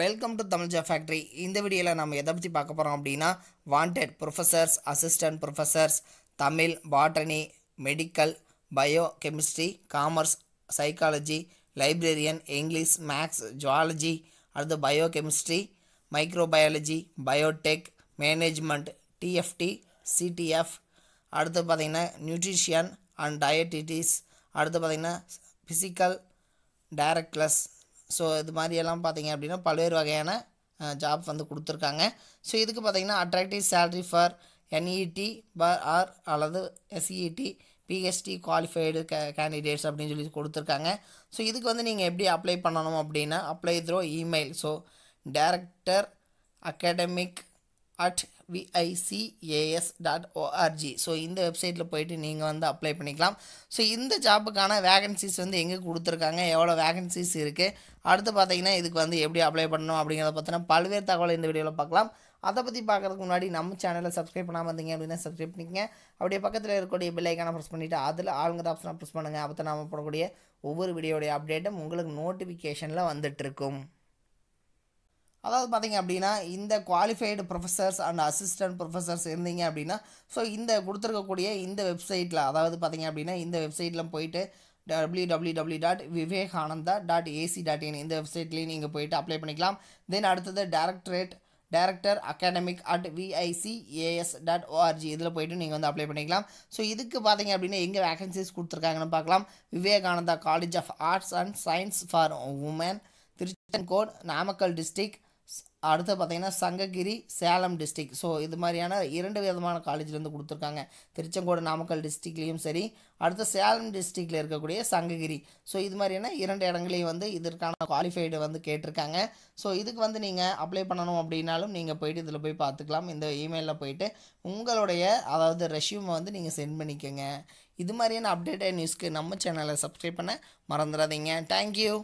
welcome to Tamil ஜா factory இந்த வீடியோவில் நம்ம எதை பற்றி பார்க்க போகிறோம் அப்படின்னா wanted professors assistant professors Tamil botany medical biochemistry commerce psychology librarian English maths zoology அடுத்து biochemistry microbiology biotech management DFT CDF அடுத்து பார்த்திங்கன்னா நியூட்ரிஷியன் அண்ட் டயட்டிட்டிஸ் அடுத்து பார்த்திங்கன்னா ஃபிசிக்கல் டைரக்ட்லஸ் ஸோ இது மாதிரியெல்லாம் பார்த்தீங்க அப்படின்னா பல்வேறு வகையான ஜாப் வந்து கொடுத்துருக்காங்க ஸோ இதுக்கு பார்த்திங்கன்னா அட்ராக்டிவ் சேலரி ஃபார் என்இடி பார் ஆர் அல்லது எஸ்இடி பிஹெச்டி குவாலிஃபைடு கே கேண்டிடேட்ஸ் அப்படின்னு சொல்லி கொடுத்துருக்காங்க ஸோ இதுக்கு வந்து நீங்கள் எப்படி அப்ளை பண்ணணும் அப்படின்னா apply through email so director academic at VICAS dot ORG so இந்த வெப்சைட்டில் போயிட்டு நீங்கள் வந்து அப்ளை பண்ணிக்கலாம் ஸோ இந்த ஜாப்புக்கான வேகன்சிஸ் வந்து எங்கே கொடுத்துருக்காங்க எவ்வளோ வேகன்சிஸ் இருக்குது அடுத்து பார்த்தீங்கன்னா இதுக்கு வந்து எப்படி அப்ளை பண்ணணும் அப்படிங்கிறத பார்த்தினா பல்வேறு தகவலை இந்த வீடியோவில் பார்க்கலாம் அதை பற்றி பார்க்குறதுக்கு முன்னாடி நம்ம சேனலில் சப்ஸ்கிரைப் பண்ணாமல் இருந்தீங்க அப்படின்னா சப்ஸ்கிரைப் பண்ணிக்கோங்க அப்படியே பக்கத்தில் இருக்கக்கூடிய பில்லைக்கான ப்ரெஸ் பண்ணிவிட்டு அதில் ஆளுங்கிற ஆப்ஷனை ப்ரெஸ் பண்ணுங்கள் அப்போ தான் நம்ம போடக்கூடிய ஒவ்வொரு வீடியோடைய அப்டேட்டும் உங்களுக்கு நோட்டிஃபிகேஷனில் வந்துட்டுருக்கும் அதாவது பார்த்திங்க அப்படின்னா இந்த qualified professors and assistant professors இருந்தீங்க அப்படின்னா ஸோ இந்த கொடுத்துருக்கக்கூடிய இந்த வெப்சைட்டில் அதாவது பார்த்திங்க அப்படின்னா இந்த வெப்சைட்டில் போயிட்டு W W W dot Vivekananda dot AC dot in இந்த வெப்சைட்லேயும் நீங்கள் போயிட்டு அப்ளை பண்ணிக்கலாம் தென் அடுத்தது directorate director academic at VICAS dot ORG இதில் போய்ட்டு நீங்கள் வந்து அப்ளை பண்ணிக்கலாம் ஸோ இதுக்கு பார்த்தீங்க அப்படின்னா எங்கே வேகன்சிஸ் கொடுத்துருக்காங்கன்னு பார்க்கலாம் Vivekananda college of arts and science for women Tiruchengode Namakkal district அடுத்து பார்த்திங்கன்னா சங்ககிரி சேலம் டிஸ்ட்ரிக் ஸோ இது மாதிரியான இரண்டு விதமான காலேஜ்லேருந்து கொடுத்துருக்காங்க திருச்செங்கோடு நாமக்கல் டிஸ்ட்ரிக்லேயும் சரி அடுத்து சேலம் டிஸ்ட்ரிக்டில் இருக்கக்கூடிய சங்ககிரி ஸோ இது மாதிரியான இரண்டு இடங்களையும் வந்து இதற்கான குவாலிஃபைடு வந்து கேட்டிருக்காங்க ஸோ இதுக்கு வந்து நீங்கள் அப்ளை பண்ணணும் அப்படின்னாலும் நீங்கள் போயிட்டு இதில் போய் பார்த்துக்கலாம் இந்த இமெயிலில் போயிட்டு உங்களுடைய அதாவது ரெஷ்யூமை வந்து நீங்கள் சென்ட் பண்ணிக்கோங்க இது மாதிரியான அப்டேட்டட் நியூஸ்க்கு நம்ம சேனலை சப்ஸ்கிரைப் பண்ண மறந்துடாதீங்க தேங்க்யூ